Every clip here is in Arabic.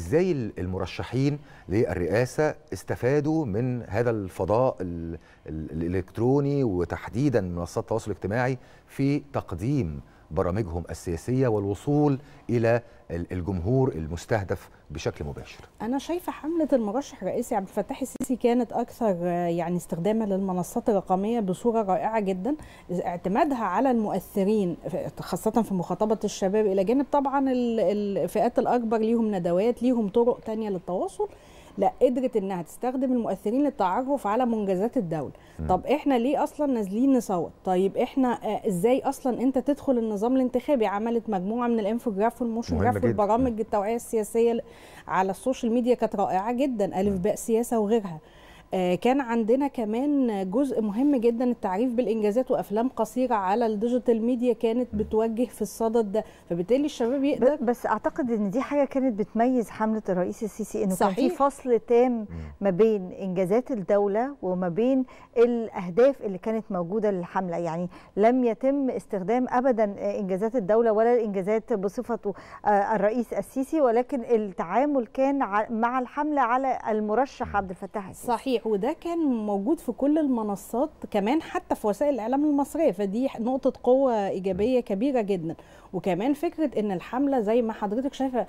ازاي المرشحين للرئاسه استفادوا من هذا الفضاء الالكتروني وتحديدا منصات التواصل الاجتماعي في تقديم برامجهم السياسيه والوصول الى الجمهور المستهدف بشكل مباشر. انا شايفه حمله المرشح الرئيسي عبد الفتاح السيسي كانت اكثر يعني استخداما للمنصات الرقميه بصوره رائعه جدا، اعتمادها على المؤثرين خاصه في مخاطبه الشباب الى جانب طبعا الفئات الاكبر ليهم ندوات، ليهم طرق ثانيه للتواصل. لا قدرت انها تستخدم المؤثرين للتعرف على منجزات الدوله طب احنا ليه اصلا نازلين نصوت طيب احنا آه، ازاي اصلا انت تدخل النظام الانتخابي عملت مجموعه من الانفوجراف والموشنجراف والبرامج التوعيه السياسيه على السوشيال ميديا كانت رائعه جدا الف باء سياسه وغيرها آه، كان عندنا كمان جزء مهم جدا التعريف بالانجازات وافلام قصيره على الديجيتال ميديا كانت بتوجه في الصدد ده فبالتالي الشباب يقدر بس اعتقد ان دي حاجه كانت بتميز حمله الرئيس السيسي انه صحيح. كان في فصل تام ما بين انجازات الدوله وما بين الاهداف اللي كانت موجوده للحمله يعني لم يتم استخدام ابدا آه، انجازات الدوله ولا الانجازات بصفته آه، الرئيس السيسي ولكن التعامل كان مع الحمله على المرشح عبد الفتاح السيسي صحيح وده كان موجود في كل المنصات كمان حتى في وسائل الاعلام المصريه فدي نقطه قوه ايجابيه كبيره جدا وكمان فكره ان الحمله زي ما حضرتك شايفه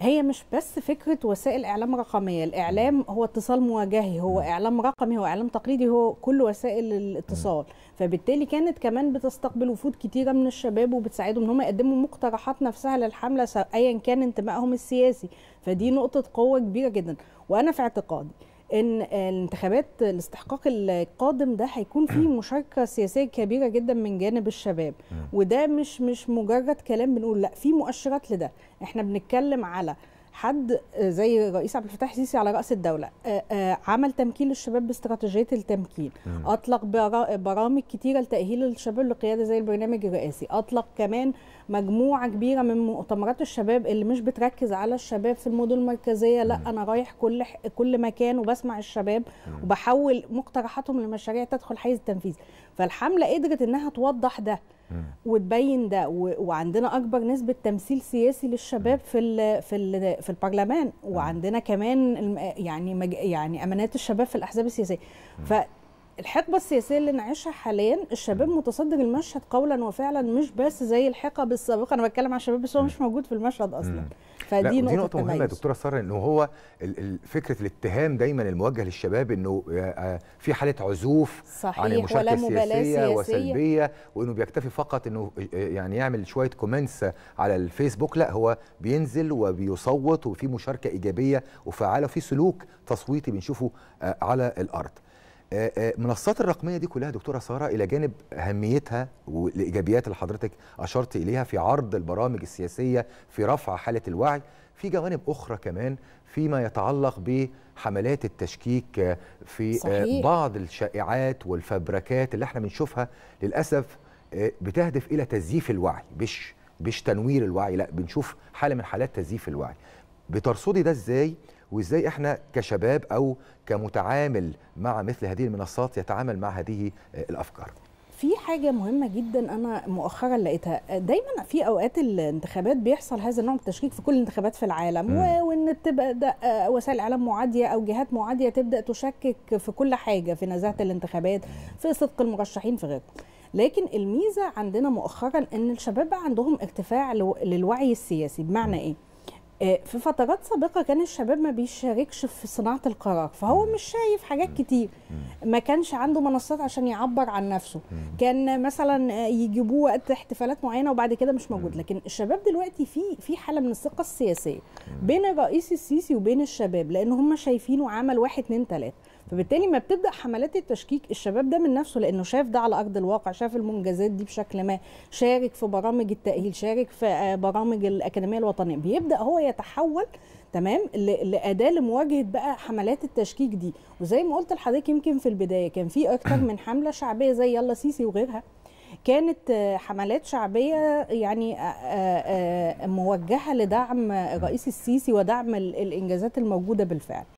هي مش بس فكره وسائل اعلام رقميه الاعلام هو اتصال مواجهي هو اعلام رقمي هو اعلام تقليدي هو كل وسائل الاتصال فبالتالي كانت كمان بتستقبل وفود كتيره من الشباب وبتساعدهم ان هم يقدموا مقترحات نفسها للحمله ايا كان انتمائهم السياسي فدي نقطه قوه كبيره جدا وانا في اعتقادي ان الانتخابات الاستحقاق القادم ده هيكون فيه مشاركه سياسيه كبيره جدا من جانب الشباب وده مش مش مجرد كلام بنقول لا في مؤشرات لده احنا بنتكلم على حد زي الرئيس عبد الفتاح السيسي على راس الدوله آه، آه، عمل تمكين للشباب باستراتيجيه التمكين مم. اطلق برامج كتيره لتاهيل الشباب للقياده زي البرنامج الرئاسي اطلق كمان مجموعه كبيره من مؤتمرات الشباب اللي مش بتركز على الشباب في المدن المركزيه لا انا رايح كل ح... كل مكان وبسمع الشباب مم. وبحول مقترحاتهم لمشاريع تدخل حيز التنفيذ فالحمله قدرت انها توضح ده وتبين ده وعندنا اكبر نسبه تمثيل سياسي للشباب في الـ في الـ في البرلمان وعندنا كمان يعني يعني امانات الشباب في الاحزاب السياسيه ف الحقبة السياسية اللي نعيشها حاليا الشباب متصدر المشهد قولا وفعلا مش بس زي الحقب السابقة أنا بتكلم عن الشباب بس هو مش موجود في المشهد أصلا فدي نقطة, نقطة مهمة يا دكتورة سارة إن هو فكرة الاتهام دايما الموجه للشباب إنه آه، آه، في حالة عزوف صحيح عن المشاركة السياسية وسلبية وإنه بيكتفي فقط إنه آه، يعني يعمل شوية كومنتس على الفيسبوك لا هو بينزل وبيصوت وفي مشاركة إيجابية وفعالة وفي سلوك تصويتي بنشوفه على الأرض آه، آه، منصات الرقميه دي كلها دكتوره ساره الى جانب اهميتها والايجابيات اللي حضرتك اشرت اليها في عرض البرامج السياسيه في رفع حاله الوعي في جوانب اخرى كمان فيما يتعلق بحملات التشكيك في آه، صحيح. بعض الشائعات والفبركات اللي احنا بنشوفها للاسف بتهدف الى تزييف الوعي مش مش تنوير الوعي لا بنشوف حاله من حالات تزييف الوعي بترصدي ده ازاي وازاي احنا كشباب او كمتعامل مع مثل هذه المنصات يتعامل مع هذه آه، الافكار في حاجة مهمة جدا أنا مؤخرا لقيتها دايما في أوقات الانتخابات بيحصل هذا النوع من التشكيك في كل الانتخابات في العالم م. وإن بتبدأ آه، وسائل إعلام معادية أو جهات معادية تبدأ تشكك في كل حاجة في نزاهة الانتخابات في صدق المرشحين في غيره لكن الميزة عندنا مؤخرا إن الشباب بقى عندهم ارتفاع للوعي السياسي بمعنى إيه؟ آه، في فترات سابقه كان الشباب ما بيشاركش في صناعه القرار فهو مش شايف حاجات كتير ما كانش عنده منصات عشان يعبر عن نفسه كان مثلا آه، يجيبوه وقت احتفالات معينه وبعد كده مش موجود لكن الشباب دلوقتي في في حاله من الثقه السياسيه بين الرئيس السيسي وبين الشباب لان هم شايفينه عمل واحد اتنين تلاته فبالتالي ما بتبدا حملات التشكيك الشباب ده من نفسه لانه شاف ده على ارض الواقع شاف المنجزات دي بشكل ما شارك في برامج التاهيل شارك في آه، برامج الاكاديميه الوطنيه بيبدا هو يتحول تمام لاداه لمواجهه بقى حملات التشكيك دي وزي ما قلت لحضرتك يمكن في البدايه كان في اكتر من حمله شعبيه زي يلا سيسي وغيرها كانت آه، حملات شعبيه يعني آه، موجهه لدعم الرئيس السيسي ودعم الانجازات الموجوده بالفعل